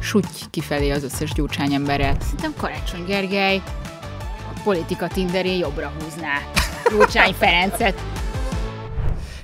sutty kifelé az összes gyurcsány emberrel. Szerintem Karácsony Gergely a politika tinderén jobbra húzná Gyurcsány Ferencet.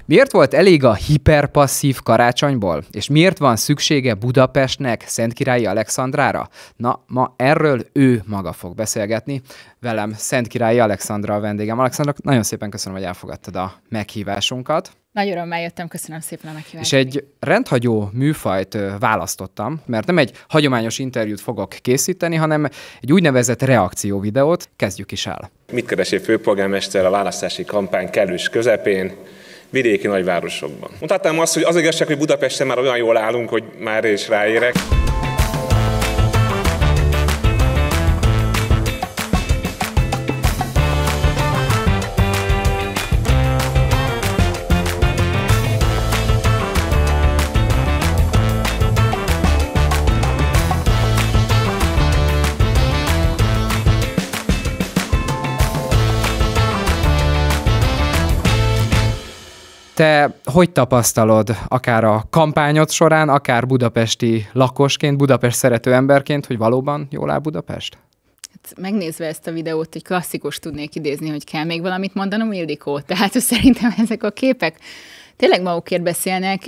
Miért volt elég a hiperpasszív karácsonyból? És miért van szüksége Budapestnek Szentkirályi Alexandrára? Na, ma erről ő maga fog beszélgetni. Velem Szentkirályi Alexandra a vendégem. Alexandra, nagyon szépen köszönöm, hogy elfogadtad a meghívásunkat. Nagy örömmel jöttem, köszönöm szépen a meghívást. És egy rendhagyó műfajt választottam, mert nem egy hagyományos interjút fogok készíteni, hanem egy úgynevezett reakció videót. Kezdjük is el. Mit keresi főpolgármester a választási kampány kellős közepén? vidéki nagyvárosokban. Mutattam azt, hogy az igazság, hogy Budapesten már olyan jól állunk, hogy már is ráérek. Te hogy tapasztalod, akár a kampányod során, akár budapesti lakosként, Budapest szerető emberként, hogy valóban jól áll Budapest? Hát megnézve ezt a videót, egy klasszikus tudnék idézni, hogy kell még valamit mondanom, Ildikó. Tehát szerintem ezek a képek tényleg magukért beszélnek,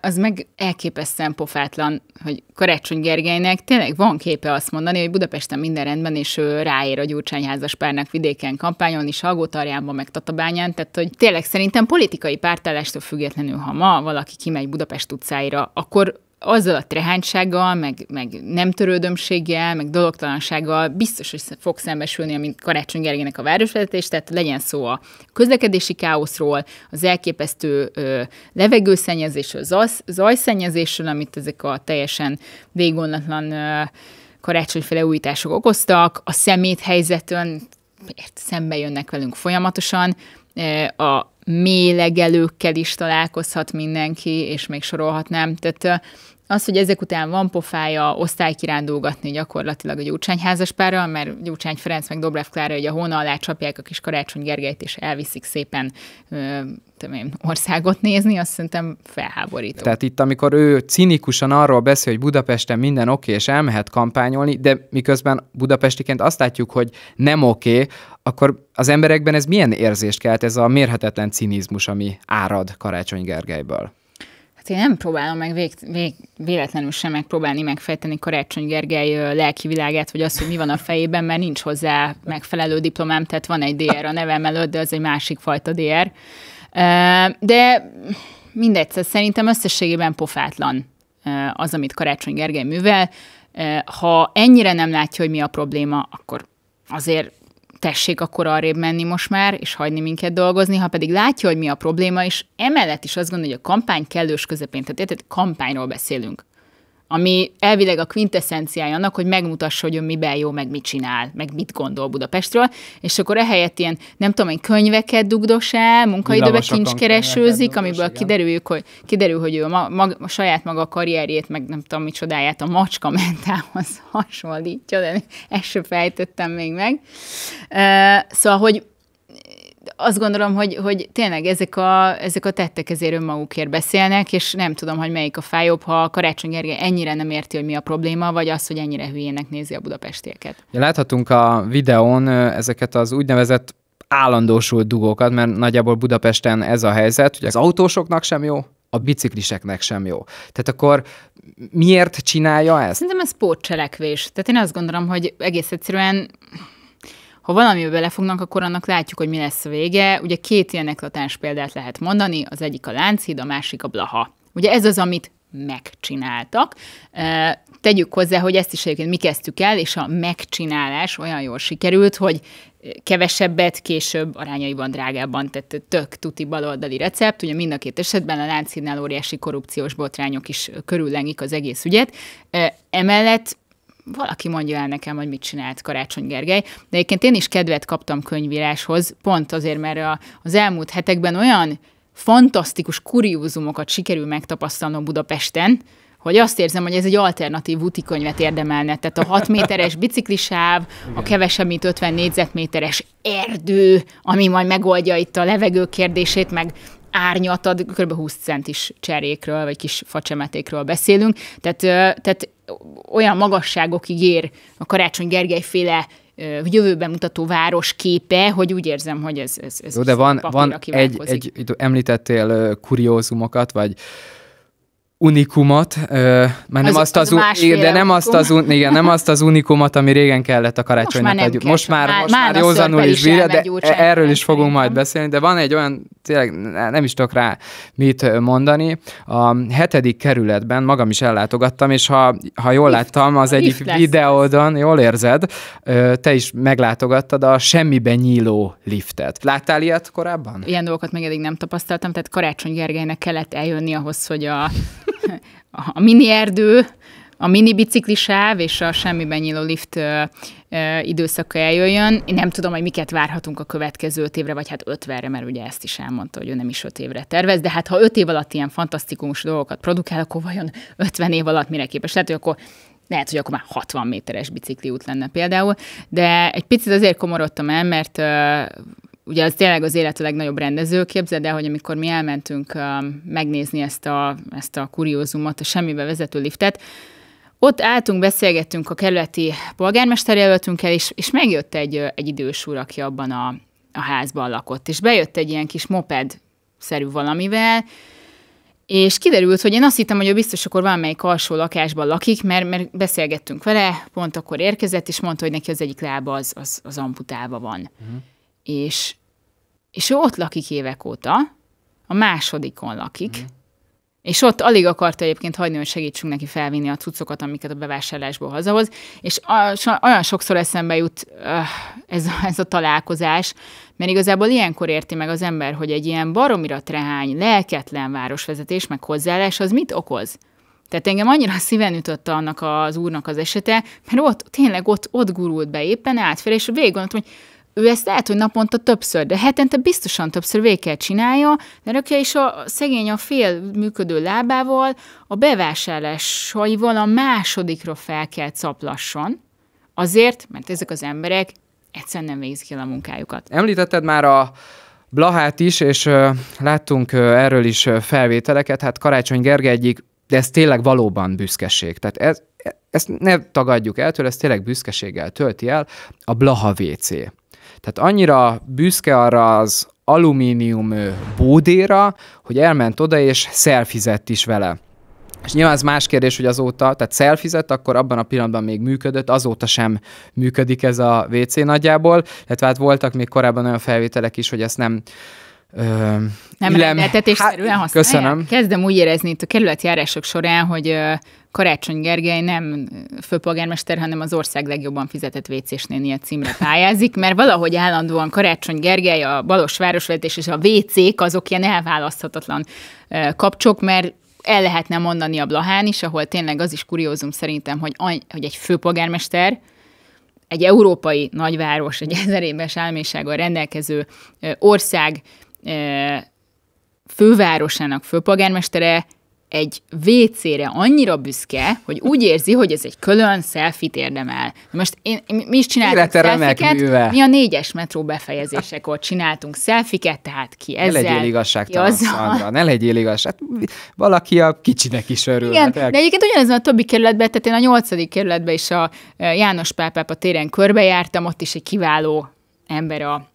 az meg elképesztően pofátlan, hogy Karácsony Gergelynek tényleg van képe azt mondani, hogy Budapesten minden rendben, és ő ráér a gyurcsányházas párnak vidéken kampányon is, Hallgótarjánban, meg Tatabányán, tehát hogy tényleg szerintem politikai pártállástól függetlenül, ha ma valaki kimegy Budapest utcáira, akkor azzal a trehánysággal, meg, meg nem törődömséggel, meg dologtalansággal biztos, hogy fog szembesülni, mint Karácsony Gergének a városvezetés, tehát legyen szó a közlekedési káoszról, az elképesztő ö, levegőszennyezésről, zasz, zajszennyezésről, amit ezek a teljesen végonlatlan karácsonyféle újítások okoztak, a szemét helyzetön, szembe jönnek velünk folyamatosan, a, mélegelőkkel is találkozhat mindenki, és még sorolhatnám. Tehát az, hogy ezek után van pofája osztálykirándulgatni gyakorlatilag a gyurcsányházas párral, mert Gyurcsány Ferenc meg Dobrev Klára hogy a hóna alá csapják a kis Karácsony Gergelyt, és elviszik szépen tudom én, országot nézni, azt szerintem felháborító. Tehát itt, amikor ő cinikusan arról beszél, hogy Budapesten minden oké, okay, és elmehet kampányolni, de miközben budapestiként azt látjuk, hogy nem oké, okay, akkor az emberekben ez milyen érzést kelt, ez a mérhetetlen cinizmus, ami árad Karácsony Gergelyből? Hát én nem próbálom meg vég, vég, véletlenül sem megpróbálni megfejteni Karácsony Gergely lelki világát, vagy azt, hogy mi van a fejében, mert nincs hozzá megfelelő diplomám, tehát van egy DR a nevem előtt, de az egy másik fajta DR. De mindegy, szóval szerintem összességében pofátlan az, amit Karácsony Gergely művel. Ha ennyire nem látja, hogy mi a probléma, akkor azért tessék akkor arrébb menni most már, és hagyni minket dolgozni, ha pedig látja, hogy mi a probléma, és emellett is azt gondolja, hogy a kampány kellős közepén, tehát érted, kampányról beszélünk, ami elvileg a quintessenciája annak, hogy megmutassa, hogy ön miben jó, meg mit csinál, meg mit gondol Budapestről, és akkor ehelyett ilyen, nem tudom egy könyveket dugdos el, munkaidőbe kincskeresőzik, amiből kiderüljük, hogy, kiderül, hogy ő ma, mag, a saját maga karrierjét, meg nem tudom micsodáját a macska mentához hasonlítja, de ezt sem fejtettem még meg. Uh, szóval, hogy azt gondolom, hogy, hogy tényleg ezek a, ezek a tettek ezért önmagukért beszélnek, és nem tudom, hogy melyik a fájóbb, ha Karácsony Gergely ennyire nem érti, hogy mi a probléma, vagy az, hogy ennyire hülyének nézi a budapestieket. Ja, láthatunk a videón ezeket az úgynevezett állandósult dugókat, mert nagyjából Budapesten ez a helyzet, hogy az autósoknak sem jó, a bicikliseknek sem jó. Tehát akkor miért csinálja ezt? Szerintem ez pótcselekvés. Tehát én azt gondolom, hogy egész egyszerűen ha valami belefognak, akkor annak látjuk, hogy mi lesz a vége. Ugye két ilyen eklatáns példát lehet mondani, az egyik a Lánchíd, a másik a Blaha. Ugye ez az, amit megcsináltak. Tegyük hozzá, hogy ezt is egyébként mi kezdtük el, és a megcsinálás olyan jól sikerült, hogy kevesebbet, később arányaiban drágában tehát tök tuti baloldali recept. Ugye mind a két esetben a Lánchídnál óriási korrupciós botrányok is körüllengik az egész ügyet. Emellett valaki mondja el nekem, hogy mit csinált Karácsony Gergely. De egyébként én is kedvet kaptam könyvíráshoz, pont azért, mert a, az elmúlt hetekben olyan fantasztikus kuriózumokat sikerül megtapasztalnom Budapesten, hogy azt érzem, hogy ez egy alternatív útikönyvet érdemelne. Tehát a 6 méteres biciklisáv, a kevesebb mint 50 négyzetméteres erdő, ami majd megoldja itt a levegő kérdését, meg ad, kb. 20 centis cserékről, vagy kis facsemetékről beszélünk, tehát, tehát olyan magasságokig ér a Karácsony Gergely féle jövőben mutató város képe, hogy úgy érzem, hogy ez, ez, ez Jó, de van, van egy, egy, említettél kuriózumokat, vagy unikumot, ö, már nem az, azt az, az, az de nem azt az, un, igen, nem azt az unikumot, ami régen kellett a karácsonynak most adjuk. Most már, már, most már, már józanul is bírja, de erről is fogunk nem. majd beszélni, de van egy olyan, tényleg nem is tudok rá mit mondani. A hetedik kerületben magam is ellátogattam, és ha, ha jól If, láttam, az egyik videódon, jól érzed, te is meglátogattad a semmiben nyíló liftet. Láttál ilyet korábban? Ilyen dolgokat még eddig nem tapasztaltam, tehát Karácsony Gergelynek kellett eljönni ahhoz, hogy a a mini erdő, a mini biciklisáv és a semmiben nyíló lift ö, ö, időszaka eljöjjön. Én nem tudom, hogy miket várhatunk a következő öt évre, vagy hát ötvenre, mert ugye ezt is elmondta, hogy ő nem is öt évre tervez, de hát ha öt év alatt ilyen fantasztikus dolgokat produkál, akkor vajon ötven év alatt mire képes? Lehet, hogy akkor lehet, hogy akkor már 60 méteres bicikliút lenne például, de egy picit azért komorodtam el, mert ugye az tényleg az élet a legnagyobb rendező, képzeld el, hogy amikor mi elmentünk megnézni ezt a, ezt a kuriózumot, a semmibe vezető liftet, ott álltunk, beszélgettünk a kerületi polgármesterjelöltünkkel, és, és megjött egy, egy idős úr, aki abban a, a házban lakott, és bejött egy ilyen kis moped-szerű valamivel, és kiderült, hogy én azt hittem, hogy ő biztos akkor valamelyik alsó lakásban lakik, mert, mert beszélgettünk vele, pont akkor érkezett, és mondta, hogy neki az egyik lába az, az, az amputálva van. Uh-huh és, és ő ott lakik évek óta, a másodikon lakik, mm. És ott alig akarta egyébként hagyni, hogy segítsünk neki felvinni a cuccokat, amiket a bevásárlásból hazahoz. És olyan sokszor eszembe jut öh, ez, a, ez a találkozás, mert igazából ilyenkor érti meg az ember, hogy egy ilyen baromira trehány, lelketlen városvezetés, meg hozzáállás, az mit okoz? Tehát engem annyira szíven ütötte annak az úrnak az esete, mert ott tényleg ott, ott gurult be éppen átfele, és végig gondoltam, hogy ő ezt lehet, hogy naponta többször, de hetente biztosan többször végig kell csinálja, de rökje is a szegény a fél működő lábával a bevásárlásaival a másodikra fel kell caplasson, azért, mert ezek az emberek egyszerűen nem végzik el a munkájukat. Említetted már a Blahát is, és láttunk erről is felvételeket, hát Karácsony Gergely egyik, de ez tényleg valóban büszkeség. Tehát ez, e, ezt ne tagadjuk el tőle, ez tényleg büszkeséggel tölti el a Blaha WC. Tehát annyira büszke arra az alumínium bódéra, hogy elment oda és szelfizett is vele. És nyilván az más kérdés, hogy azóta, tehát szelfizett, akkor abban a pillanatban még működött, azóta sem működik ez a WC nagyjából, illetve hát voltak még korábban olyan felvételek is, hogy ezt nem nem ilem, rendeltetésszerűen hát, Köszönöm. Kezdem úgy érezni itt a kerületjárások során, hogy Karácsony Gergely nem főpolgármester, hanem az ország legjobban fizetett WC-s a címre pályázik, mert valahogy állandóan Karácsony Gergely, a Balos Városvezetés és a WC-k azok ilyen elválaszthatatlan kapcsok, mert el lehetne mondani a Blahán is, ahol tényleg az is kuriózum szerintem, hogy, hogy egy főpolgármester, egy európai nagyváros, egy ezer éves álmésággal rendelkező ország fővárosának főpolgármestere egy WC-re annyira büszke, hogy úgy érzi, hogy ez egy külön szelfit érdemel. Na most én, mi is csináltunk szelfiket, mi a négyes metró befejezésekor csináltunk szelfiket, tehát ki ezzel, Ne legyél igazságtalan, ki ne legyél igazság. Hát, valaki a kicsinek is örül. Igen, hát el... de egyébként ugyanez a többi kerületben, tehát én a nyolcadik kerületben is a János Pápápa téren körbejártam, ott is egy kiváló ember a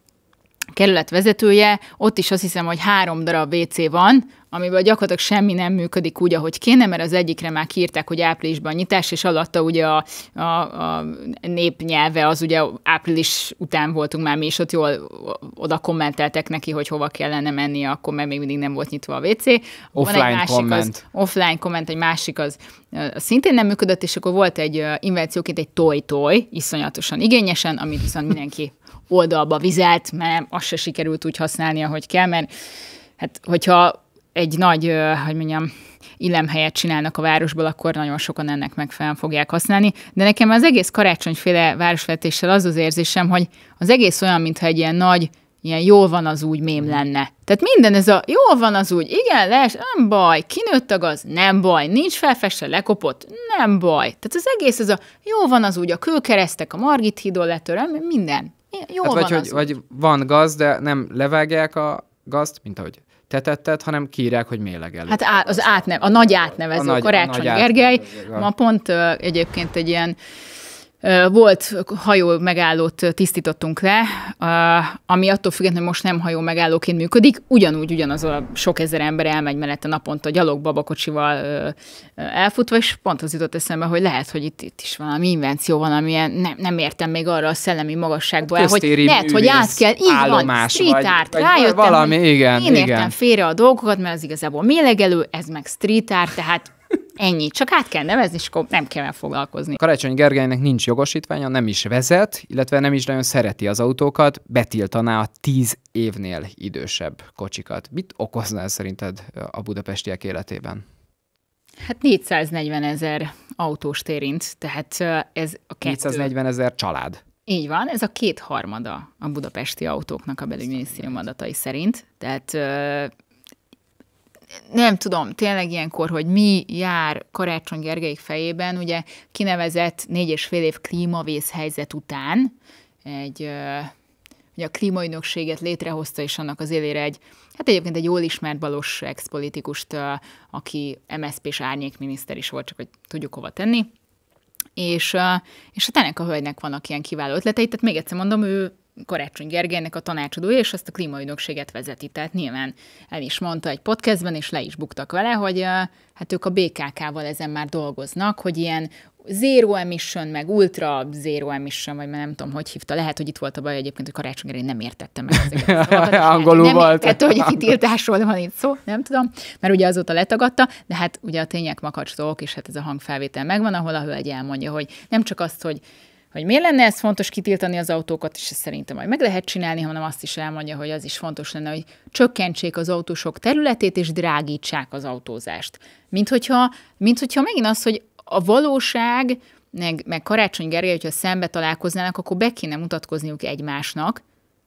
kerület vezetője, ott is azt hiszem, hogy három darab WC van, amiből gyakorlatilag semmi nem működik úgy, ahogy kéne, mert az egyikre már kiírták, hogy áprilisban nyitás, és alatta ugye a, a, a népnyelve az ugye április után voltunk már mi is, ott jól oda kommenteltek neki, hogy hova kellene menni, akkor mert még mindig nem volt nyitva a WC. Offline Van egy másik komment. Az, offline komment, egy másik az, az szintén nem működött, és akkor volt egy invencióként egy toj-toj, iszonyatosan igényesen, amit viszont mindenki oldalba vizelt, mert azt se sikerült úgy használni, ahogy kell, mert hát hogyha egy nagy, hogy mondjam, illemhelyet csinálnak a városból, akkor nagyon sokan ennek megfelelően fogják használni. De nekem az egész karácsonyféle városvetéssel az az érzésem, hogy az egész olyan, mintha egy ilyen nagy, ilyen jól van az úgy mém mm. lenne. Tehát minden ez a jól van az úgy, igen, lesz, nem baj, kinőtt a gaz, nem baj, nincs felfestve, lekopott, nem baj. Tehát az egész ez a jól van az úgy, a külkeresztek, a Margit hídó letöröm, minden. Jó hát vagy, van hogy, vagy van gaz, de nem levágják a gazt, mint ahogy tetettet, hanem kiírják, hogy mélegelő. Hát á, az átnev, a nagy átnevező, a nagy, Karácsony a nagy Gergely. Átnevező, ma pont uh, egyébként egy ilyen volt hajó megállót tisztítottunk le, ami attól hogy most nem hajó megállóként működik, ugyanúgy ugyanaz a sok ezer ember elmegy mellette naponta gyalog babakocsival elfutva, és pont az jutott eszembe, hogy lehet, hogy itt, itt is valami invenció van, ami nem, nem értem még arra a szellemi magasságba hát el, hogy lehet, hogy át kell, így van, street art, vagy, rájöttem, valami, igen, én igen. félre a dolgokat, mert az igazából mélegelő, ez meg street art, tehát Ennyi, csak át kell nevezni, és akkor nem kell foglalkozni. Karácsony Gergelynek nincs jogosítványa, nem is vezet, illetve nem is nagyon szereti az autókat, betiltaná a tíz évnél idősebb kocsikat. Mit okozna ez szerinted a budapestiek életében? Hát 440 ezer autóst érint, tehát ez a kettő... 440 ezer család. Így van, ez a kétharmada a budapesti autóknak a belügyminisztérium adatai szerint, tehát nem tudom, tényleg ilyenkor, hogy mi jár Karácsony Gergelyik fejében, ugye kinevezett négy és fél év helyzet után egy hogy a klímaügynökséget létrehozta, és annak az élére egy, hát egyébként egy jól ismert balos expolitikust, aki mszp s árnyékminiszter is volt, csak hogy tudjuk hova tenni. És, és hát ennek a hölgynek vannak ilyen kiváló ötletei, tehát még egyszer mondom, ő Karácsony Gergelynek a tanácsadója, és azt a klímaügynökséget vezeti. Tehát nyilván el is mondta egy podcastben, és le is buktak vele, hogy hát ők a BKK-val ezen már dolgoznak, hogy ilyen zero emission, meg ultra zero emission, vagy már nem tudom, hogy hívta. Lehet, hogy itt volt a baj egyébként, hogy Karácsony Gergely nem értette meg ezeket. Angolul nem volt. Tehát, hogy tiltásról van itt szó, nem tudom, mert ugye azóta letagadta, de hát ugye a tények makacs dolgok, és hát ez a hangfelvétel megvan, ahol a hölgy elmondja, hogy nem csak azt, hogy hogy miért lenne ez fontos kitiltani az autókat, és ezt szerintem majd meg lehet csinálni, hanem azt is elmondja, hogy az is fontos lenne, hogy csökkentsék az autósok területét, és drágítsák az autózást. Mint hogyha, mint hogyha megint az, hogy a valóság, meg, meg Karácsony Gergely, hogyha szembe találkoznának, akkor be kéne mutatkozniuk egymásnak,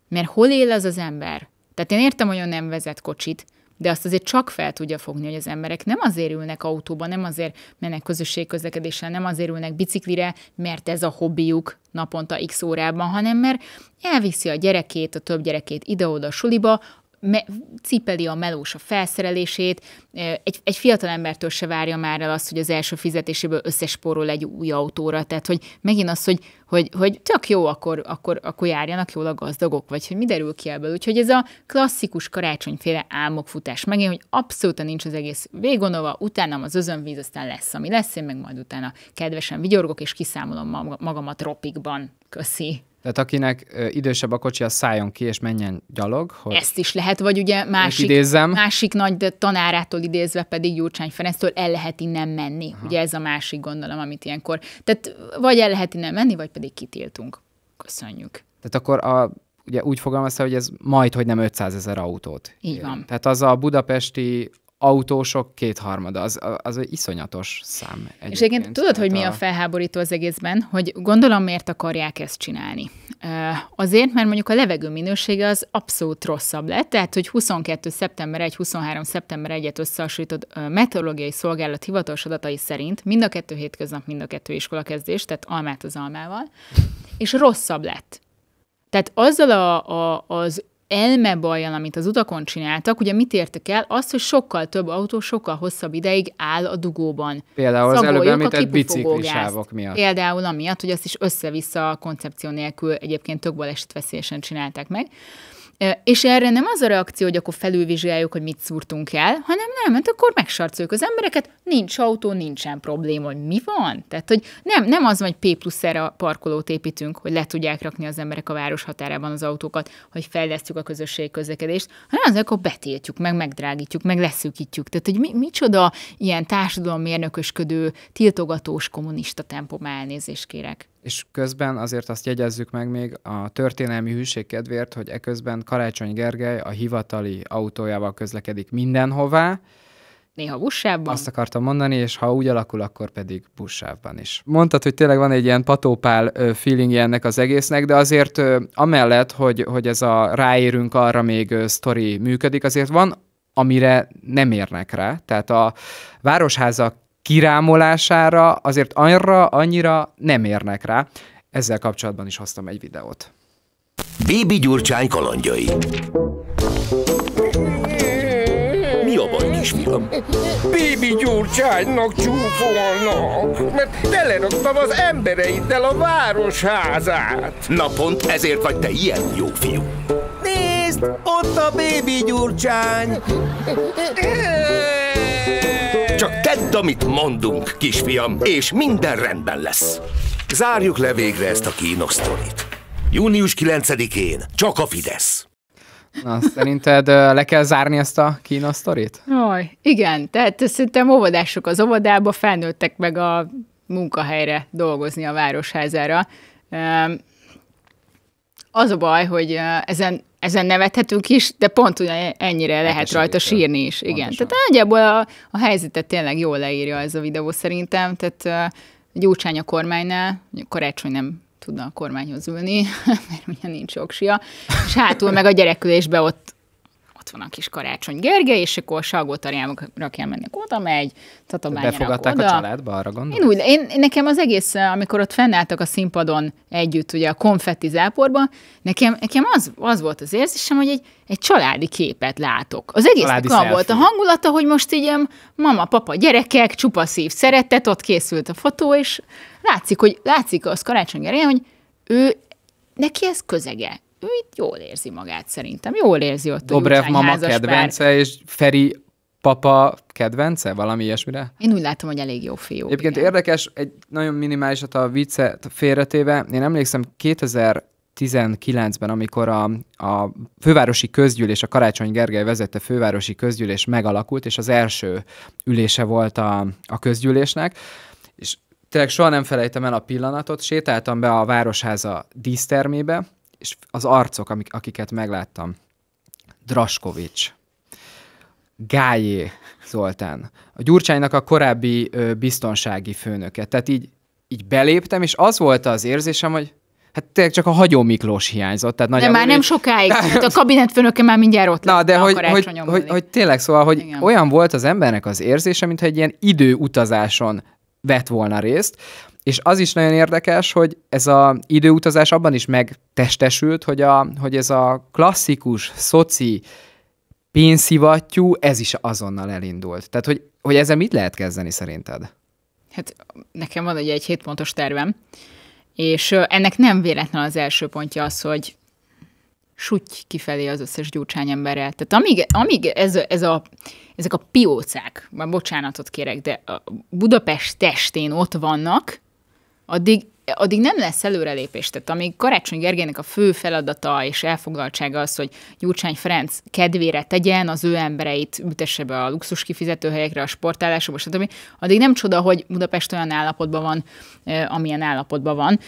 mert hol él az az ember? Tehát én értem, hogy ő nem vezet kocsit, de azt azért csak fel tudja fogni, hogy az emberek nem azért ülnek autóba, nem azért mennek közlekedéssel, nem azért ülnek biciklire, mert ez a hobbiuk naponta x órában, hanem mert elviszi a gyerekét, a több gyerekét ide-oda suliba, me- cipeli a melós a felszerelését, egy, egy fiatal embertől se várja már el azt, hogy az első fizetéséből összespórol egy új autóra, tehát hogy megint az, hogy, hogy, hogy csak jó, akkor, akkor, akkor járjanak jól a gazdagok, vagy hogy mi derül ki ebből. Úgyhogy ez a klasszikus karácsonyféle álmokfutás megint, hogy abszolút nincs az egész végonova, utána az özönvíz, aztán lesz, ami lesz, én meg majd utána kedvesen vigyorgok, és kiszámolom magamat ropikban. Köszi! Tehát akinek idősebb a kocsi, az szálljon ki és menjen gyalog. Hogy Ezt is lehet, vagy ugye másik, idézzem. másik nagy de tanárától idézve pedig Gyurcsány Ferenctől el lehet innen menni. Aha. Ugye ez a másik gondolom, amit ilyenkor. Tehát vagy el lehet innen menni, vagy pedig kitiltunk. Köszönjük. Tehát akkor a, ugye úgy fogalmazta, hogy ez majd, hogy nem 500 ezer autót. Így van. Tehát az a budapesti autósok kétharmada, az, az egy iszonyatos szám. Egyébként. És egyébként tudod, hogy mi a felháborító az egészben, hogy gondolom miért akarják ezt csinálni. Azért, mert mondjuk a levegő minősége az abszolút rosszabb lett, tehát hogy 22. szeptember 1, 23. szeptember 1-et összehasonlított meteorológiai szolgálat hivatalos adatai szerint mind a kettő hétköznap, mind a kettő kezdés, tehát almát az almával, és rosszabb lett. Tehát azzal a, a, az elmebajjal, amit az utakon csináltak, ugye mit értek el? Azt, hogy sokkal több autó sokkal hosszabb ideig áll a dugóban. Például Szaboljuk az előbb említett biciklisávok miatt. Például amiatt, hogy azt is össze-vissza a koncepció nélkül egyébként tök baleset veszélyesen csinálták meg. És erre nem az a reakció, hogy akkor felülvizsgáljuk, hogy mit szúrtunk el, hanem nem, mert hát akkor megsarcoljuk az embereket, nincs autó, nincsen probléma, hogy mi van. Tehát, hogy nem, nem az, hogy P plusz a parkolót építünk, hogy le tudják rakni az emberek a város határában az autókat, hogy fejlesztjük a közösség közlekedést, hanem az, akkor betiltjuk, meg megdrágítjuk, meg leszűkítjük. Tehát, hogy mi, micsoda ilyen mérnökösködő, tiltogatós kommunista tempom elnézést kérek és közben azért azt jegyezzük meg még a történelmi hűség kedvéért, hogy eközben Karácsony Gergely a hivatali autójával közlekedik mindenhová, Néha buszsávban. Azt akartam mondani, és ha úgy alakul, akkor pedig buszsávban is. Mondtad, hogy tényleg van egy ilyen patópál feeling ennek az egésznek, de azért amellett, hogy, hogy ez a ráérünk arra még sztori működik, azért van amire nem érnek rá. Tehát a városházak kirámolására azért annyira, annyira nem érnek rá. Ezzel kapcsolatban is hoztam egy videót. Bébi Gyurcsány kalandjai. Mi a baj, kisfiam? Bébi Gyurcsánynak csúfolnak, mert teleraktam az embereiddel a városházát. Na pont ezért vagy te ilyen jó fiú. Nézd, ott a Bébi Gyurcsány! Csak tedd, amit mondunk, kisfiam, és minden rendben lesz. Zárjuk le végre ezt a kínos sztorit. Június 9-én csak a Fidesz. Na, szerinted le kell zárni ezt a kínos sztorit? Jaj, igen, tehát szerintem óvodások az óvodába, felnőttek meg a munkahelyre dolgozni a városházára. Az a baj, hogy ezen ezen nevethetünk is, de pont ugyan ennyire hát lehet rajta sírni is. Pontosan. Igen. Tehát nagyjából a, a helyzetet tényleg jól leírja ez a videó szerintem. Tehát uh, gyúcsány a kormánynál, karácsony nem tudna a kormányhoz ülni, mert ugye nincs jogsia, és hátul meg a gyerekülésbe ott ott van a kis Karácsony Gergely, és akkor Salgó kell menni, oda megy, tatabányra Befogadták oda. a családba, arra gondolsz? Én úgy, én, nekem az egész, amikor ott fennálltak a színpadon együtt, ugye a konfetti záporban, nekem, nekem az, az volt az érzésem, hogy egy, egy családi képet látok. Az egész olyan volt a hangulata, hogy most így mama, papa, gyerekek, csupa szív, szeretet, ott készült a fotó, és látszik, hogy látszik az Karácsony Gergely, hogy ő neki ez közege ő itt jól érzi magát szerintem. Jól érzi ott Dobrev a mama kedvence, pár. és Feri papa kedvence, valami ilyesmire? Én úgy látom, hogy elég jó fiú. Egyébként igen. érdekes, egy nagyon minimálisat a viccet félretéve, én emlékszem 2000 19-ben, amikor a, a fővárosi közgyűlés, a Karácsony Gergely vezette fővárosi közgyűlés megalakult, és az első ülése volt a, a közgyűlésnek, és tényleg soha nem felejtem el a pillanatot, sétáltam be a Városháza dísztermébe, és az arcok, amik, akiket megláttam, Draskovics, Gájé Zoltán, a Gyurcsánynak a korábbi ö, biztonsági főnöke. Tehát így, így beléptem, és az volt az érzésem, hogy Hát tényleg csak a hagyó Miklós hiányzott. Tehát de már nem sokáig, hát a kabinetfőnöke már mindjárt ott Na, de hogy, hogy, hogy, hogy, tényleg, szóval, hogy Igen. olyan volt az embernek az érzése, mintha egy ilyen időutazáson vett volna részt, és az is nagyon érdekes, hogy ez a időutazás abban is megtestesült, hogy, a, hogy ez a klasszikus, szoci, pénzszivattyú, ez is azonnal elindult. Tehát, hogy, hogy ezzel mit lehet kezdeni szerinted? Hát nekem van ugye egy hétpontos tervem, és ennek nem véletlen az első pontja az, hogy sutty kifelé az összes gyurcsány emberrel. Tehát amíg, amíg ez, ez a, ezek a piócák, már bocsánatot kérek, de a Budapest testén ott vannak, addig, addig nem lesz előrelépés. Tehát amíg Karácsony Gergének a fő feladata és elfoglaltsága az, hogy Gyurcsány Ferenc kedvére tegyen, az ő embereit ütesse be a luxus kifizetőhelyekre, a sportálásokba, stb. Addig nem csoda, hogy Budapest olyan állapotban van, amilyen állapotban van.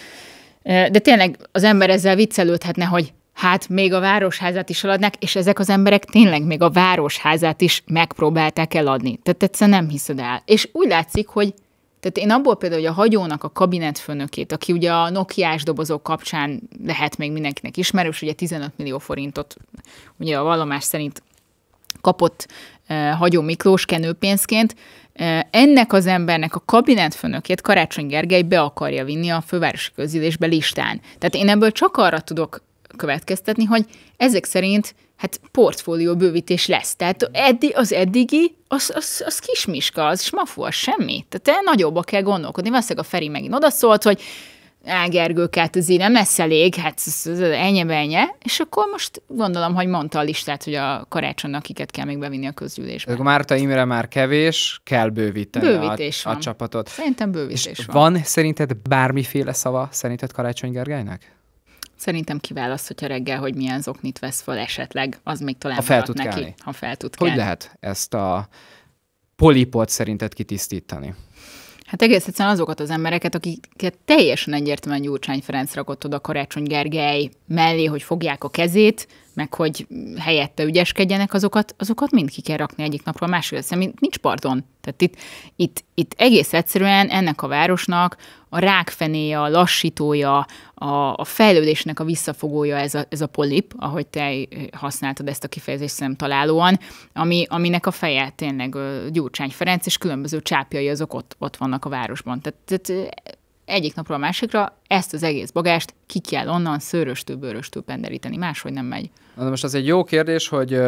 De tényleg az ember ezzel viccelődhetne, hogy hát még a városházát is eladnák, és ezek az emberek tényleg még a városházát is megpróbálták eladni. Tehát egyszerűen nem hiszed el. És úgy látszik, hogy tehát én abból például, hogy a hagyónak a kabinetfőnökét, aki ugye a Nokiás dobozók kapcsán lehet még mindenkinek ismerős, ugye 15 millió forintot, ugye a vallomás szerint kapott eh, Hagyó Miklós kenőpénzként, eh, ennek az embernek a kabinetfőnökét Karácsony Gergely be akarja vinni a fővárosi közülésbe listán. Tehát én ebből csak arra tudok következtetni, hogy ezek szerint hát portfólió bővítés lesz. Tehát eddig, az eddigi, az, az, az kismiska, az smafu, az semmi. Tehát te nagyobba kell gondolkodni. Valószínűleg a Feri megint odaszólt, hogy Gergők, hát azért nem lesz elég, hát ennyi benye, és akkor most gondolom, hogy mondta a listát, hogy a karácsonynak kiket kell még bevinni a közgyűlésbe. Akkor Márta Imre már kevés, kell bővíteni bővítés a, van. a csapatot. Szerintem bővítés és van. Van szerinted bármiféle szava szerinted Karácsony Gergelynek? Szerintem kiválaszt, hogyha reggel, hogy milyen zoknit vesz fel esetleg, az még talán ha fel tud neki, kelni. ha fel tud Hogy kelni. lehet ezt a polipot szerinted kitisztítani? Hát egész egyszerűen azokat az embereket, akiket teljesen egyértelműen Gyurcsány Ferenc rakott oda Karácsony Gergely mellé, hogy fogják a kezét, meg hogy helyette ügyeskedjenek, azokat, azokat mind ki kell rakni egyik napról másik. Szerintem szóval nincs pardon. Tehát itt, itt, itt egész egyszerűen ennek a városnak a rákfenéje, a lassítója, a, a fejlődésnek a visszafogója ez a, ez a polip, ahogy te eh, használtad ezt a kifejezést szem találóan, ami, aminek a feje tényleg Gyurcsány Ferenc, és különböző csápjai azok ott, ott vannak a városban. Tehát, tehát eh, egyik napról a másikra ezt az egész bagást ki kell onnan szőröstől, bőröstől penderíteni, máshogy nem megy. Na most az egy jó kérdés, hogy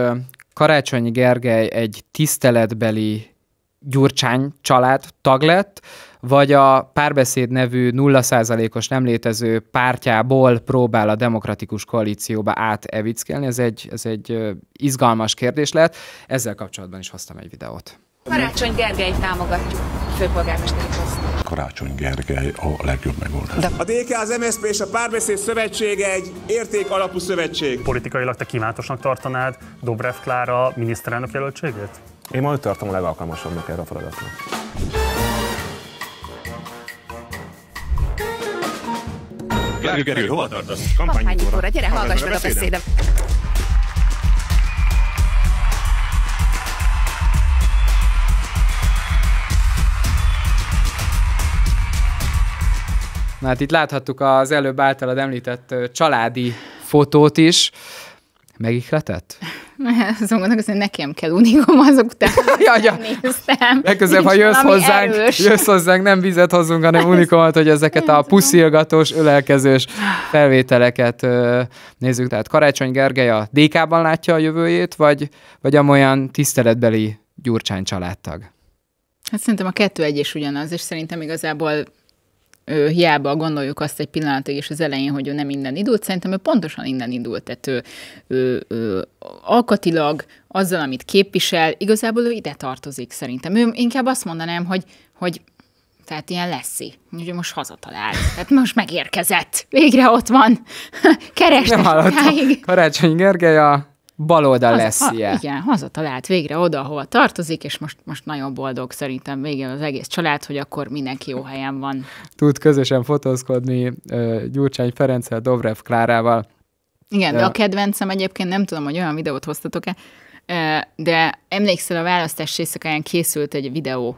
Karácsony Gergely egy tiszteletbeli Gyurcsány család tag lett, vagy a párbeszéd nevű 0%-os nem létező pártjából próbál a demokratikus koalícióba átevickelni. Ez egy, ez egy izgalmas kérdés lett. Ezzel kapcsolatban is hoztam egy videót. Karácsony Gergely támogatjuk főpolgármesteri poszton. Karácsony Gergely a legjobb megoldás. De... A DK, az MSZP és a Párbeszéd Szövetsége egy érték alapú szövetség. Politikailag te kívánatosnak tartanád Dobrev Klára miniszterelnök jelöltségét? Én ma őt tartom a legalkalmasabbnak erre a feladatnak. Gergő, Gergő, hova tartasz? Kampányútóra. Gyere, hallgass meg a beszédem. Na hát itt láthattuk az előbb általad említett családi fotót is. Megihletett? Azon gondolkozom, hogy nekem kell unikom azok után, ja, ja. néztem. Legközebb, ha jössz hozzánk, jössz hozzánk, nem vizet hozunk, hanem unikomat, hogy ezeket a puszilgatós, ölelkezős felvételeket nézzük. Tehát Karácsony Gergely a DK-ban látja a jövőjét, vagy, vagy amolyan tiszteletbeli Gyurcsány családtag? Hát szerintem a kettő egy is ugyanaz, és szerintem igazából ő, hiába gondoljuk azt egy pillanatig és az elején, hogy ő nem innen indult, szerintem ő pontosan innen indult, tehát ő, ő, ő alkatilag, azzal, amit képvisel, igazából ő ide tartozik szerintem. Ő inkább azt mondanám, hogy, hogy tehát ilyen leszi. Ugye most hazatalált. Tehát most megérkezett. Végre ott van. Keresd. Nem hallottam. Karácsony Gergely a baloldal haza, lesz ha, ilyen. Igen, hazatalált hát végre oda, ahova tartozik, és most, most nagyon boldog szerintem végén az egész család, hogy akkor mindenki jó helyen van. Tud közösen fotózkodni Gyurcsány Ferenccel, Dobrev Klárával. Igen, de a kedvencem egyébként nem tudom, hogy olyan videót hoztatok-e, de emlékszel, a választás éjszakáján készült egy videó,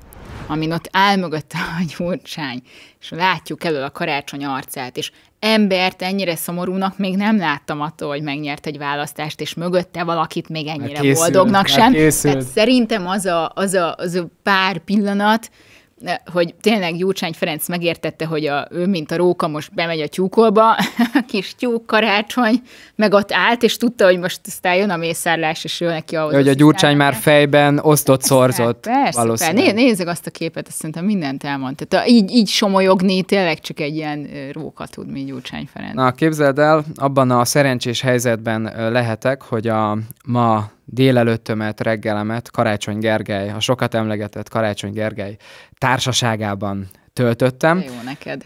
amin ott áll mögött a gyurcsány, és látjuk elől a karácsony arcát, és embert ennyire szomorúnak még nem láttam attól, hogy megnyert egy választást, és mögötte valakit még ennyire hát készült, boldognak hát sem. Tehát szerintem az a, az, a, az a pár pillanat, hogy tényleg Gyurcsány Ferenc megértette, hogy a, ő, mint a róka, most bemegy a tyúkolba, a kis tyúk karácsony, meg ott állt, és tudta, hogy most aztán jön a mészárlás, és jön neki ahhoz. Hogy a Gyurcsány már fejben osztott, szorzott. Persze, persze. Né, nézzük azt a képet, azt szerintem mindent elmondta. Tehát így, így somolyogni tényleg csak egy ilyen róka tud, mint Gyurcsány Ferenc. Na, képzeld el, abban a szerencsés helyzetben lehetek, hogy a ma délelőttömet, reggelemet Karácsony Gergely, a sokat emlegetett Karácsony Gergely társaságában töltöttem. Jó neked.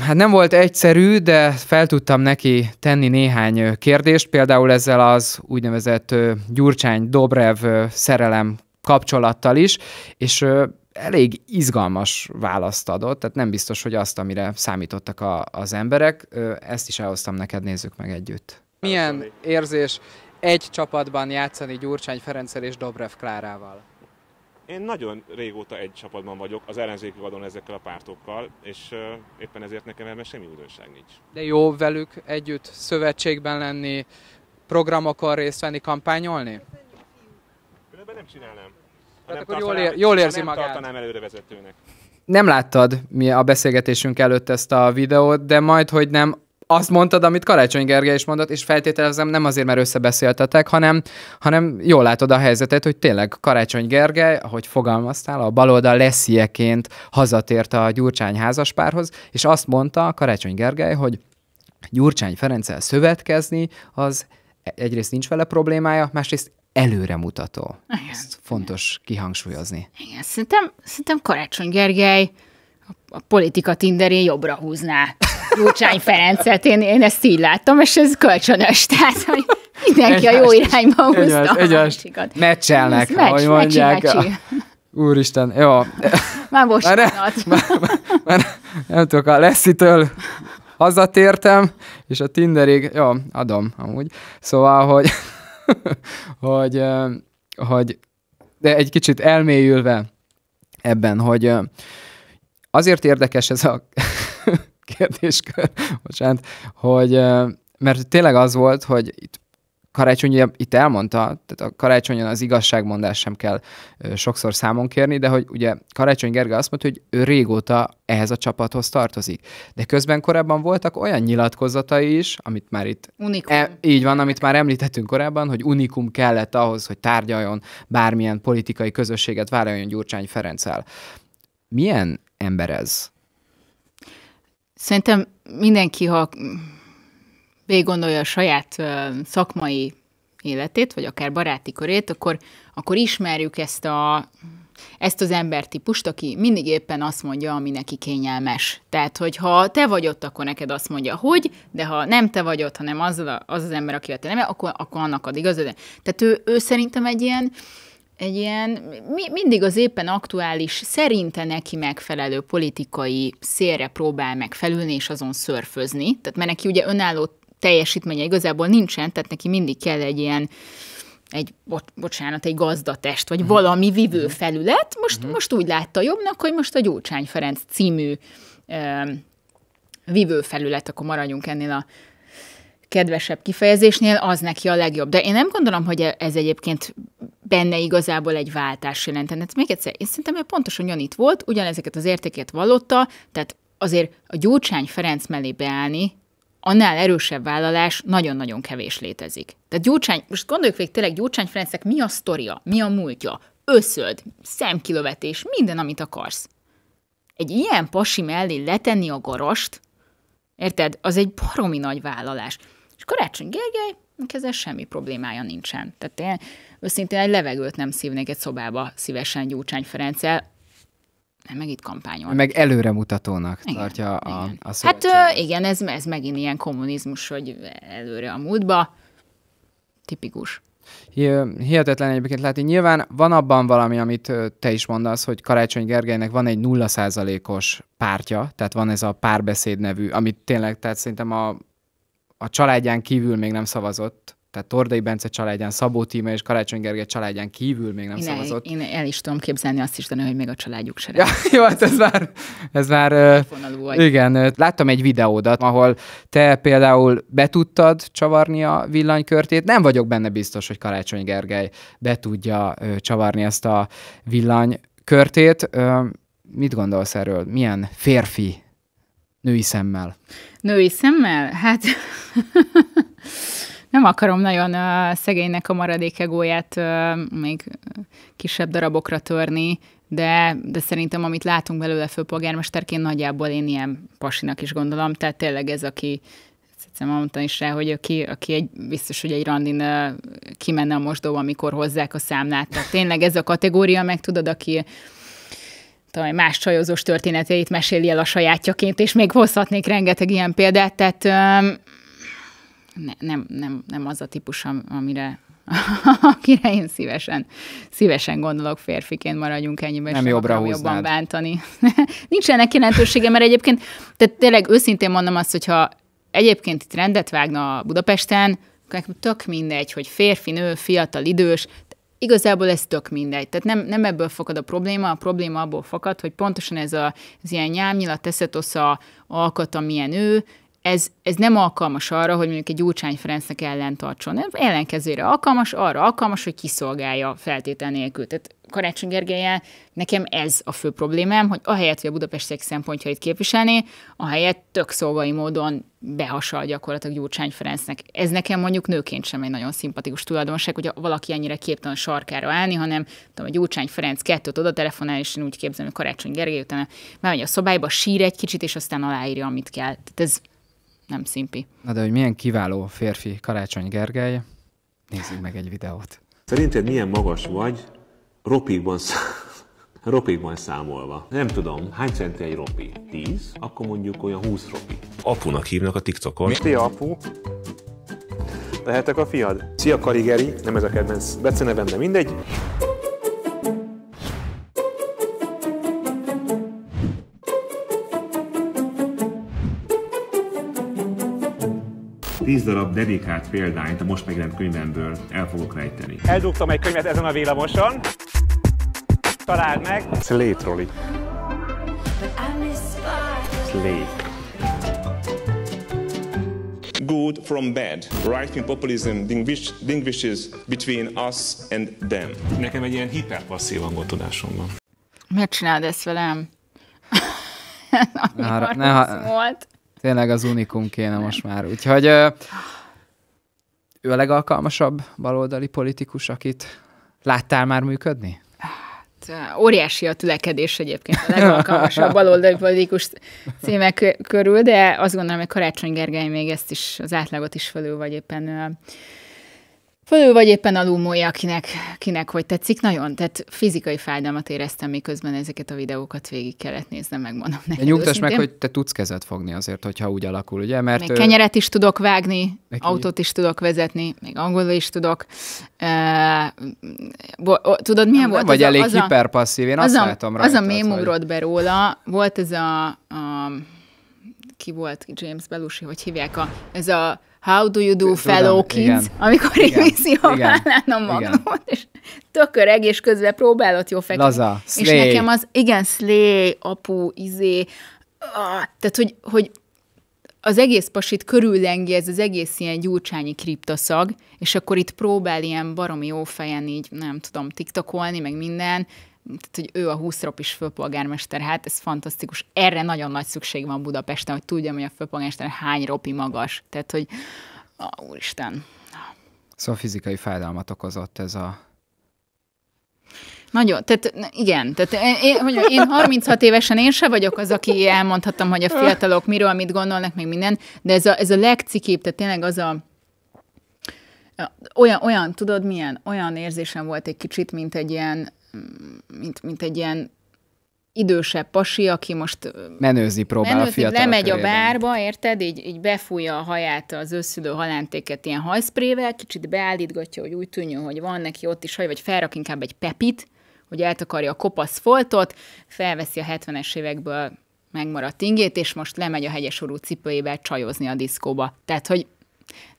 Hát nem volt egyszerű, de fel tudtam neki tenni néhány kérdést, például ezzel az úgynevezett Gyurcsány-Dobrev szerelem kapcsolattal is, és elég izgalmas választ adott, tehát nem biztos, hogy azt, amire számítottak a, az emberek. Ezt is elhoztam neked, nézzük meg együtt. Milyen érzés egy csapatban játszani Gyurcsány Ferencsel és Dobrev Klárával? Én nagyon régóta egy csapatban vagyok, az ellenzéki vadon ezekkel a pártokkal, és éppen ezért nekem ebben semmi újdonság nincs. De jó velük együtt szövetségben lenni, programokon részt venni, kampányolni? Különben nem csinálnám. Hát akkor jól, ér, jól érzi nem magát. tartanám előrevezetőnek. Nem láttad mi a beszélgetésünk előtt ezt a videót, de majd, hogy nem, azt mondtad, amit Karácsony Gergely is mondott, és feltételezem nem azért, mert összebeszéltetek, hanem, hanem jól látod a helyzetet, hogy tényleg Karácsony Gergely, ahogy fogalmaztál, a baloldal leszieként hazatért a Gyurcsány házaspárhoz, és azt mondta Karácsony Gergely, hogy Gyurcsány Ferenccel szövetkezni, az egyrészt nincs vele problémája, másrészt előremutató. Igen. Ezt fontos kihangsúlyozni. Igen, szerintem, szerintem Karácsony Gergely a, a politika tinderén jobbra húzná Gyurcsány Ferencet, én, én ezt így láttam, és ez kölcsönös, tehát hogy mindenki egy a jó irányba húzta. Egyes. egymást. Meccselnek, meccs, ahogy mondják. Meccs, A... Úristen, jó. Már most. Már, ne, már, már, már nem tudok, a Leszitől hazatértem, és a Tinderig, jó, adom amúgy. Szóval, hogy, hogy, hogy de egy kicsit elmélyülve ebben, hogy azért érdekes ez a, kérdéskör, bocsánat, hogy mert tényleg az volt, hogy itt Karácsony itt elmondta, tehát a karácsonyon az igazságmondás sem kell sokszor számon kérni, de hogy ugye Karácsony Gerge azt mondta, hogy ő régóta ehhez a csapathoz tartozik. De közben korábban voltak olyan nyilatkozatai is, amit már itt... Unikum. E, így van, amit már említettünk korábban, hogy unikum kellett ahhoz, hogy tárgyaljon bármilyen politikai közösséget vállaljon Gyurcsány Ferenccel. Milyen ember ez? Szerintem mindenki, ha végig gondolja a saját szakmai életét, vagy akár baráti körét, akkor, akkor ismerjük ezt, a, ezt az embertípust, aki mindig éppen azt mondja, ami neki kényelmes. Tehát, hogy ha te vagy ott, akkor neked azt mondja, hogy, de ha nem te vagy ott, hanem az az, az, az ember, aki a te nem, akkor, akkor annak ad igazad. Tehát ő, ő szerintem egy ilyen, egy ilyen mi, mindig az éppen aktuális, szerinte neki megfelelő politikai szélre próbál megfelülni és azon szörfözni. Tehát mert neki ugye önálló teljesítménye igazából nincsen, tehát neki mindig kell egy ilyen egy, bo- bocsánat, egy gazdatest, vagy uh-huh. valami vivő mhm. felület. Most, uh-huh. most úgy látta jobbnak, hogy most a Gyurcsány Ferenc című ö, vivő felület, akkor maradjunk ennél a kedvesebb kifejezésnél, az neki a legjobb. De én nem gondolom, hogy ez egyébként benne igazából egy váltás jelentene. Hát még egyszer, én szerintem ő pontosan itt volt, ugyanezeket az értékét vallotta, tehát azért a Gyurcsány Ferenc mellé beállni, annál erősebb vállalás nagyon-nagyon kevés létezik. Tehát Gyurcsány, most gondoljuk végig tényleg Gyurcsány Ferencnek mi a sztoria, mi a múltja, összöd, szemkilövetés, minden, amit akarsz. Egy ilyen pasi mellé letenni a garast, érted? Az egy baromi nagy vállalás. Karácsony Gergely, ezzel semmi problémája nincsen. Tehát én őszintén egy levegőt nem szívnék egy szobába szívesen Gyurcsány Ferenccel, nem, meg itt kampányol. Meg előremutatónak igen, tartja a, igen. a Hát ö, igen, ez, ez megint ilyen kommunizmus, hogy előre a múltba. Tipikus. Hihetetlen egyébként látni. Nyilván van abban valami, amit te is mondasz, hogy Karácsony Gergelynek van egy nulla százalékos pártja, tehát van ez a párbeszéd nevű, amit tényleg, tehát szerintem a a családján kívül még nem szavazott, tehát Tordai Bence családján, Szabó Tíme és Karácsony Gergely családján kívül még nem én szavazott. El, én el is tudom képzelni azt is, de hogy még a családjuk sem. Ja, jó, hát ez már... Ez már igen, láttam egy videódat, ahol te például be tudtad csavarni a villanykörtét. Nem vagyok benne biztos, hogy Karácsony Gergely be tudja csavarni ezt a villanykörtét. Mit gondolsz erről? Milyen férfi női szemmel? Női szemmel? Hát nem akarom nagyon a szegénynek a maradék egóját még kisebb darabokra törni, de, de szerintem amit látunk belőle főpolgármesterként, nagyjából én ilyen pasinak is gondolom, tehát tényleg ez, aki egyszerűen mondtam is rá, hogy aki, aki egy, biztos, hogy egy randin kimenne a mosdóba, amikor hozzák a számlát. Tehát tényleg ez a kategória, meg tudod, aki tudom, más csajozós történeteit meséli el a sajátjaként, és még hozhatnék rengeteg ilyen példát, tehát öm, ne, nem, nem, nem az a típus, amire, akire én szívesen, szívesen gondolok férfiként, maradjunk ennyiben, nem jobbra húznád. jobban bántani. Nincs ennek jelentősége, mert egyébként, tehát tényleg őszintén mondom azt, hogyha egyébként itt rendet vágna Budapesten, akkor tök mindegy, hogy férfi, nő, fiatal, idős, igazából ez tök mindegy. Tehát nem, nem ebből fakad a probléma, a probléma abból fakad, hogy pontosan ez a, az ilyen nyámnyilat, teszetosza, alkat, amilyen ő, ez, ez nem alkalmas arra, hogy mondjuk egy Gyurcsány Ferencnek ellen tartson. Ellenkezőre alkalmas, arra alkalmas, hogy kiszolgálja feltétel nélkül. Tehát Karácsony Gergelyen nekem ez a fő problémám, hogy ahelyett, hogy a budapestiek szempontjait képviselné, ahelyett tök szolgai módon behasal gyakorlatilag Gyurcsány Ferencnek. Ez nekem mondjuk nőként sem egy nagyon szimpatikus tulajdonság, hogy valaki ennyire képtelen sarkára állni, hanem tudom, hogy Gyurcsány Ferenc kettőt oda telefonál, és én úgy képzelem, hogy Karácsony Gergely utána bemegy a szobájba sír egy kicsit, és aztán aláírja, amit kell. Tehát ez nem szimpi. Na de hogy milyen kiváló férfi Karácsony Gergely, nézzük meg egy videót. Szerinted milyen magas vagy? Ropikban száll. Ropikban számolva. Nem tudom, hány centi egy ropi? 10? Akkor mondjuk olyan 20 ropi. Apunak hívnak a TikTokon. Mi? apu! Lehetek a fiad? Szia, Karigeri! Nem ez a kedvenc becenevem, de mindegy. Tíz darab dedikált példányt a most megjelent könyvemből el fogok rejteni. Eldugtam egy könyvet ezen a villamoson találd meg. Slate, Roli. Slate. Good from bad. Right-wing populism distinguishes between us and them. Nekem egy ilyen hiperpasszív angol tudásom van. Miért csináld ezt velem? Ne Hára, ne, ha, volt. Tényleg az unikum kéne most már. Úgyhogy ö, ő a legalkalmasabb baloldali politikus, akit láttál már működni? óriási a tülekedés egyébként a legalkalmasabb baloldali politikus címek körül, de azt gondolom, hogy Karácsony Gergely még ezt is, az átlagot is felül, vagy éppen fölül vagy éppen alulmúlja, kinek, kinek hogy tetszik nagyon. Tehát fizikai fájdalmat éreztem, miközben ezeket a videókat végig kellett néznem, megmondom neked. De nyugtass meg, hogy te tudsz kezet fogni azért, hogyha úgy alakul, ugye? Mert még kenyeret is tudok vágni, neki... autót is tudok vezetni, még angolul is tudok. tudod, milyen nem, volt? Vagy az elég az hiperpasszív, én azt látom rajta. Az a mém ugrott be róla, volt ez a, a ki volt James Belushi, hogy hívják a, ez a how do you do Tudom, fellow kids, igen. amikor én viszi a vállán a magnót, és tököreg, és közben próbálod jó feküdni. Laza, És nekem az, igen, slay, apu, izé, ah, tehát, hogy, hogy az egész pasit körüllengi ez az egész ilyen gyurcsányi kriptaszag, és akkor itt próbál ilyen baromi fejen így, nem tudom, tiktakolni, meg minden, tehát, hogy ő a 20 is főpolgármester, hát ez fantasztikus. Erre nagyon nagy szükség van Budapesten, hogy tudjam, hogy a főpolgármester hány ropi magas. Tehát, hogy a úristen. Szóval fizikai fájdalmat okozott ez a nagyon, tehát igen, tehát én, én 36 évesen én se vagyok az, aki elmondhattam, hogy a fiatalok miről, mit gondolnak, meg minden, de ez a, ez a legcikébb, tehát tényleg az a, olyan, olyan, tudod milyen, olyan érzésem volt egy kicsit, mint egy ilyen Mm, mint, mint egy ilyen idősebb pasi, aki most menőzi próbál menőzi, a fiatal lemegy a, a bárba, érted, így, így befújja a haját az összülő halántéket ilyen hajszprével, kicsit beállítgatja, hogy úgy tűnjön, hogy van neki ott is haj, vagy felrak inkább egy pepit, hogy eltakarja a kopasz foltot, felveszi a 70-es évekből megmaradt ingét, és most lemegy a hegyes orú cipőjével csajozni a diszkóba. Tehát, hogy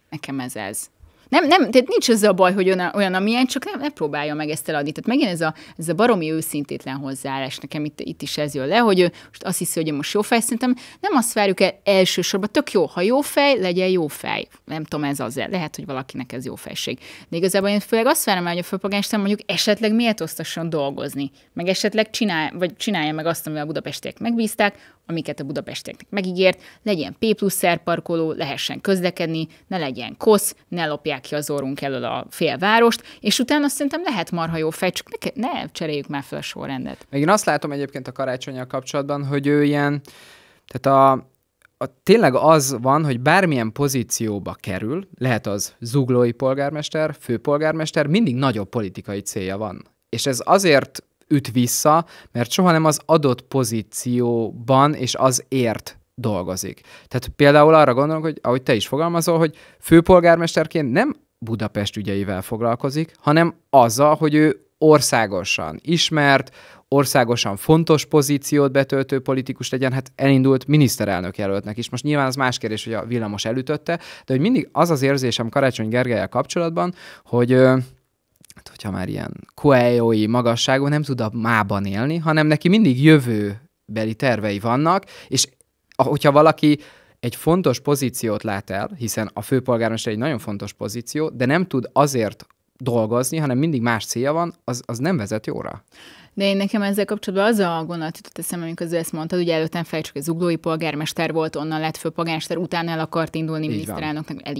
nekem ez ez. Nem, nem, tehát nincs az a baj, hogy olyan, olyan amilyen, csak nem, nem próbálja meg ezt eladni. Tehát megint ez a, ez a baromi őszintétlen hozzáállás, nekem itt, itt is ez jön le, hogy ő most azt hiszi, hogy én most jó fej, szerintem nem azt várjuk el elsősorban, tök jó, ha jó fej, legyen jó fej. Nem tudom, ez az, lehet, hogy valakinek ez jó fejség. De igazából én főleg azt várom el, hogy a főpolgármester mondjuk esetleg miért osztasson dolgozni, meg esetleg csinál, vagy csinálja meg azt, amivel a budapestiek megbízták, amiket a budapestieknek megígért, legyen P plusz parkoló, lehessen közlekedni, ne legyen kosz, ne lopják húzzák ki az orrunk elől a félvárost, és utána szerintem lehet marha jó fej, csak ne, ne cseréljük már fel a sorrendet. Még én azt látom egyébként a karácsonyjal kapcsolatban, hogy ő ilyen, tehát a, a, tényleg az van, hogy bármilyen pozícióba kerül, lehet az zuglói polgármester, főpolgármester, mindig nagyobb politikai célja van. És ez azért üt vissza, mert soha nem az adott pozícióban és az ért dolgozik. Tehát például arra gondolok, hogy ahogy te is fogalmazol, hogy főpolgármesterként nem Budapest ügyeivel foglalkozik, hanem azzal, hogy ő országosan ismert, országosan fontos pozíciót betöltő politikus legyen, hát elindult miniszterelnök jelöltnek is. Most nyilván az más kérdés, hogy a villamos elütötte, de hogy mindig az az érzésem Karácsony Gergelyel kapcsolatban, hogy hát, hogyha már ilyen koejói magasságú, nem tud a mában élni, hanem neki mindig jövőbeli tervei vannak, és hogyha valaki egy fontos pozíciót lát el, hiszen a főpolgármester egy nagyon fontos pozíció, de nem tud azért dolgozni, hanem mindig más célja van, az, az nem vezet jóra. De én nekem ezzel kapcsolatban az a gondolat jutott eszembe, amikor ezt mondtad, ugye előttem fel csak az uglói polgármester volt, onnan lett főpolgármester, utána el akart indulni Így miniszterelnöknek, el,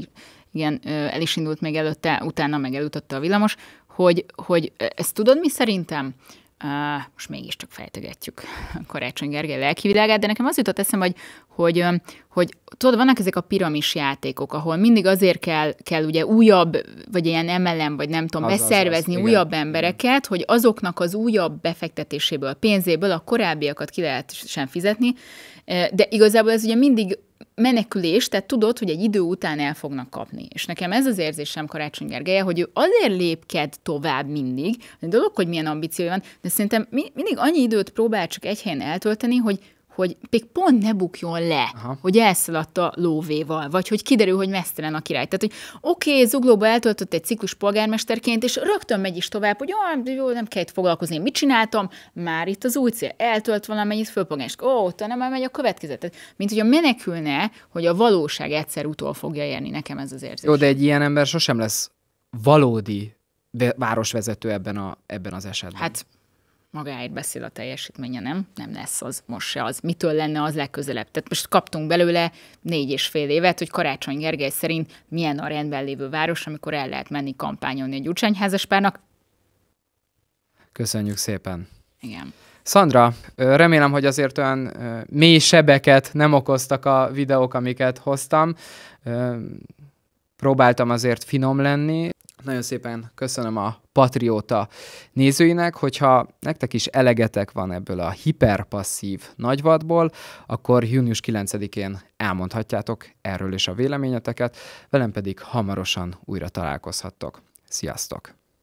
igen, el is indult még előtte, utána meg elütötte a villamos, hogy, hogy ezt tudod mi szerintem? Uh, most mégiscsak fejtegetjük Karácsony Gergely lelkivilágát, de nekem az jutott eszem, hogy, hogy, hogy tudod, vannak ezek a piramis játékok, ahol mindig azért kell, kell ugye újabb, vagy ilyen emelem, vagy nem tudom, az, beszervezni az, az, újabb igen. embereket, hogy azoknak az újabb befektetéséből, a pénzéből a korábbiakat ki lehet sem fizetni, de igazából ez ugye mindig menekülés, tehát tudod, hogy egy idő után el fognak kapni. És nekem ez az érzésem Karácsony Gergelye, hogy ő azért lépked tovább mindig, a dolog, hogy milyen ambíciója van, de szerintem mindig annyi időt próbál csak egy helyen eltölteni, hogy hogy még pont ne bukjon le, Aha. hogy elszaladt a lóvéval, vagy hogy kiderül, hogy mesztelen a király. Tehát, hogy oké, okay, Zuglóba eltöltött egy ciklus polgármesterként, és rögtön megy is tovább, hogy jó, jó nem kell itt foglalkozni, mit csináltam, már itt az új cél, eltölt valamennyit fölpolgármester, ó, ott nem megy a következő. Tehát, mint hogy a menekülne, hogy a valóság egyszer utol fogja érni, nekem ez az érzés. Jó, de egy ilyen ember sosem lesz valódi városvezető ebben, a, ebben az esetben. Hát magáért beszél a teljesítménye, nem? Nem lesz az, most se az. Mitől lenne az legközelebb? Tehát most kaptunk belőle négy és fél évet, hogy Karácsony Gergely szerint milyen a rendben lévő város, amikor el lehet menni kampányolni egy gyurcsányházaspárnak. Köszönjük szépen. Igen. Szandra, remélem, hogy azért olyan mély sebeket nem okoztak a videók, amiket hoztam próbáltam azért finom lenni. Nagyon szépen köszönöm a Patrióta nézőinek, hogyha nektek is elegetek van ebből a hiperpasszív nagyvadból, akkor június 9-én elmondhatjátok erről is a véleményeteket, velem pedig hamarosan újra találkozhattok. Sziasztok!